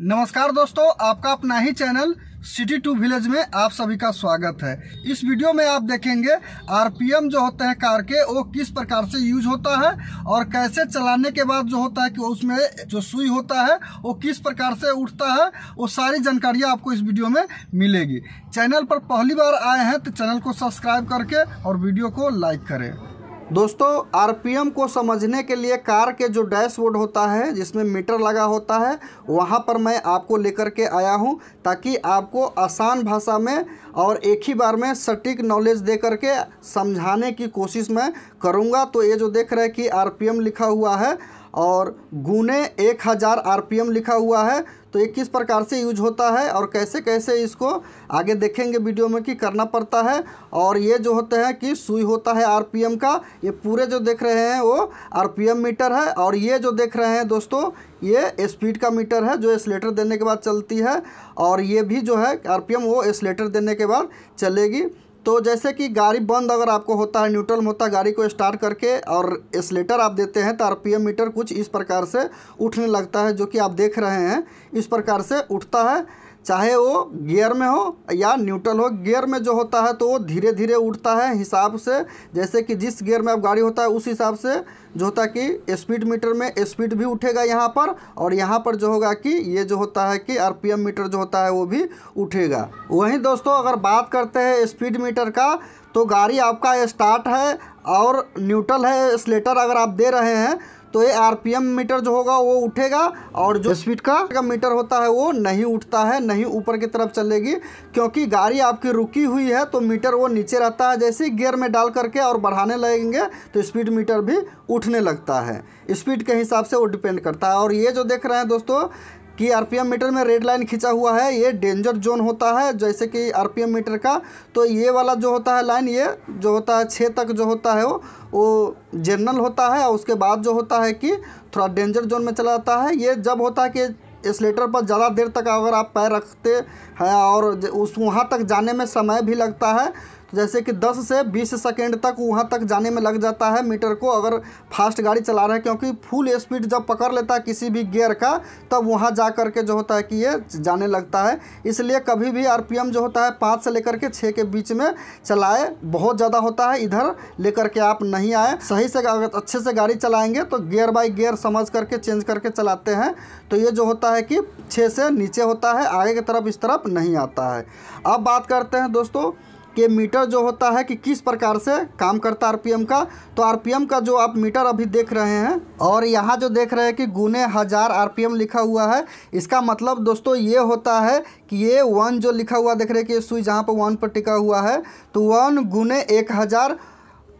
नमस्कार दोस्तों आपका अपना ही चैनल सिटी टू विलेज में आप सभी का स्वागत है इस वीडियो में आप देखेंगे आरपीएम जो होते हैं कार के वो किस प्रकार से यूज होता है और कैसे चलाने के बाद जो होता है कि उसमें जो सुई होता है वो किस प्रकार से उठता है वो सारी जानकारियाँ आपको इस वीडियो में मिलेगी चैनल पर पहली बार आए हैं तो चैनल को सब्सक्राइब करके और वीडियो को लाइक करें दोस्तों आरपीएम को समझने के लिए कार के जो डैशबोर्ड होता है जिसमें मीटर लगा होता है वहाँ पर मैं आपको लेकर के आया हूँ ताकि आपको आसान भाषा में और एक ही बार में सटीक नॉलेज दे करके समझाने की कोशिश मैं करूँगा तो ये जो देख रहे हैं कि आरपीएम लिखा हुआ है और गुने एक हज़ार आर लिखा हुआ है तो ये किस प्रकार से यूज होता है और कैसे कैसे इसको आगे देखेंगे वीडियो में कि करना पड़ता है और ये जो होते हैं कि सुई होता है आरपीएम का ये पूरे जो देख रहे हैं वो आरपीएम मीटर है और ये जो देख रहे हैं दोस्तों ये स्पीड का मीटर है जो एसलेटर देने के बाद चलती है और ये भी जो है आर वो एसलेटर देने के बाद चलेगी तो जैसे कि गाड़ी बंद अगर आपको होता है न्यूट्रल में होता है गाड़ी को स्टार्ट करके और एसलेटर आप देते हैं तो आरपीएम मीटर कुछ इस प्रकार से उठने लगता है जो कि आप देख रहे हैं इस प्रकार से उठता है चाहे वो गियर में हो या न्यूट्रल हो गियर में जो होता है तो वो धीरे धीरे उठता है हिसाब से जैसे कि जिस गियर में आप गाड़ी होता है उस हिसाब से जो होता है कि स्पीड मीटर में स्पीड भी उठेगा यहाँ पर और यहाँ पर जो होगा कि ये जो होता है कि आरपीएम मीटर जो होता है वो भी उठेगा वहीं दोस्तों अगर बात करते हैं स्पीड मीटर का तो गाड़ी आपका स्टार्ट है और न्यूट्रल है स्लेटर अगर आप दे रहे हैं तो ये आरपीएम मीटर जो होगा वो उठेगा और जो स्पीड का, का मीटर होता है वो नहीं उठता है नहीं ऊपर की तरफ चलेगी क्योंकि गाड़ी आपकी रुकी हुई है तो मीटर वो नीचे रहता है जैसे गियर में डाल करके और बढ़ाने लगेंगे तो स्पीड मीटर भी उठने लगता है स्पीड के हिसाब से वो डिपेंड करता है और ये जो देख रहे हैं दोस्तों कि आरपीएम मीटर में रेड लाइन खींचा हुआ है ये डेंजर जोन होता है जैसे कि आरपीएम मीटर का तो ये वाला जो होता है लाइन ये जो होता है छः तक जो होता है वो वो जनरल होता है और उसके बाद जो होता है कि थोड़ा डेंजर जोन में चला जाता है ये जब होता है कि स्लेटर पर ज़्यादा देर तक अगर आप पैर रखते हैं और उस वहाँ तक जाने में समय भी लगता है जैसे कि 10 से 20 सेकेंड तक वहाँ तक जाने में लग जाता है मीटर को अगर फास्ट गाड़ी चला रहा है क्योंकि फुल स्पीड जब पकड़ लेता है किसी भी गियर का तब वहाँ जा कर के जो होता है कि ये जाने लगता है इसलिए कभी भी आर जो होता है पाँच से लेकर के छः के बीच में चलाए बहुत ज़्यादा होता है इधर लेकर के आप नहीं आए सही से अगर अच्छे से गाड़ी चलाएँगे तो गियर बाई गियर समझ करके चेंज करके चलाते हैं तो ये जो होता है कि छः से नीचे होता है आगे की तरफ इस तरफ नहीं आता है अब बात करते हैं दोस्तों कि मीटर जो होता है कि किस प्रकार से काम करता है आरपीएम का तो आरपीएम का जो आप मीटर अभी देख रहे हैं और यहाँ जो देख रहे हैं कि गुने हज़ार आर लिखा हुआ है इसका मतलब दोस्तों ये होता है कि ये वन जो लिखा हुआ देख रहे हैं कि सुई जहाँ पर वन पर टिका हुआ है तो वन गुने एक हज़ार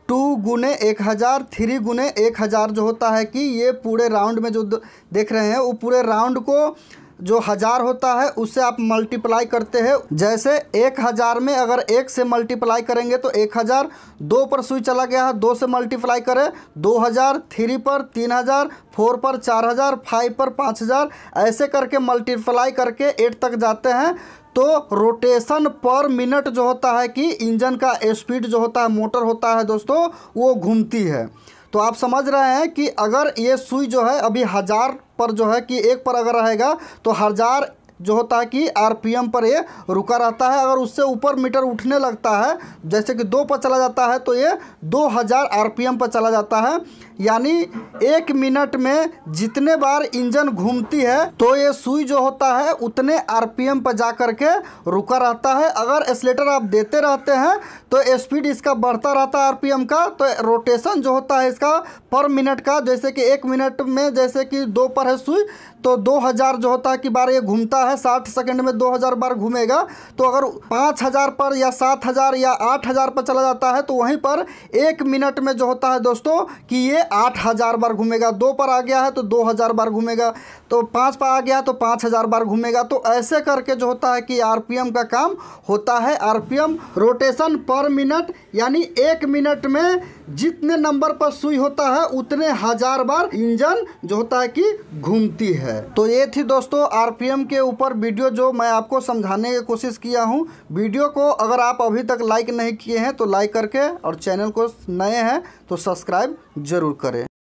टू गुने एक हज़ार थ्री गुने एक हज़ार जो होता है कि ये पूरे राउंड में जो देख रहे हैं वो पूरे राउंड को जो हज़ार होता है उससे आप मल्टीप्लाई करते हैं जैसे एक हज़ार में अगर एक से मल्टीप्लाई करेंगे तो एक हज़ार दो पर सुई चला गया है दो से मल्टीप्लाई करें दो हज़ार थ्री पर तीन हज़ार फोर पर चार हज़ार फाइव पर पाँच हज़ार ऐसे करके मल्टीप्लाई करके एट तक जाते हैं तो रोटेशन पर मिनट जो होता है कि इंजन का स्पीड जो होता है मोटर होता है दोस्तों वो घूमती है तो आप समझ रहे हैं कि अगर ये सुई जो है अभी हज़ार पर जो है कि एक पर अगर रहेगा तो हज़ार जो होता है कि आरपीएम पर ये रुका रहता है अगर उससे ऊपर मीटर उठने लगता है जैसे कि दो पर चला जाता है तो ये दो हज़ार आर पर चला जाता है यानी एक मिनट में जितने बार इंजन घूमती है तो ये सुई जो होता है उतने आरपीएम पर जा कर के रुका रहता है अगर एसलेटर आप देते रहते हैं तो स्पीड इसका बढ़ता रहता है आरपीएम का तो रोटेशन जो होता है इसका पर मिनट का जैसे कि एक मिनट में जैसे कि दो पर है सुई तो दो हज़ार जो होता है कि बार ये घूमता है साठ सेकंड में दो हज़ार बार घूमेगा तो अगर पाँच हज़ार पर या सात हज़ार या आठ हज़ार पर चला जाता है तो वहीं पर एक मिनट में जो होता है दोस्तों कि ये आठ हज़ार बार घूमेगा दो पर आ गया है तो दो हज़ार बार घूमेगा तो पाँच पर आ गया तो पाँच हज़ार बार घूमेगा तो ऐसे करके जो होता है कि आर का काम होता है आर रोटेशन पर मिनट यानी एक मिनट में जितने नंबर पर सुई होता है उतने हज़ार बार इंजन जो होता है कि घूमती है तो ये थी दोस्तों आरपीएम के ऊपर ऊपर वीडियो जो मैं आपको समझाने की कोशिश किया हूँ वीडियो को अगर आप अभी तक लाइक नहीं किए हैं तो लाइक करके और चैनल को नए हैं तो सब्सक्राइब ज़रूर करें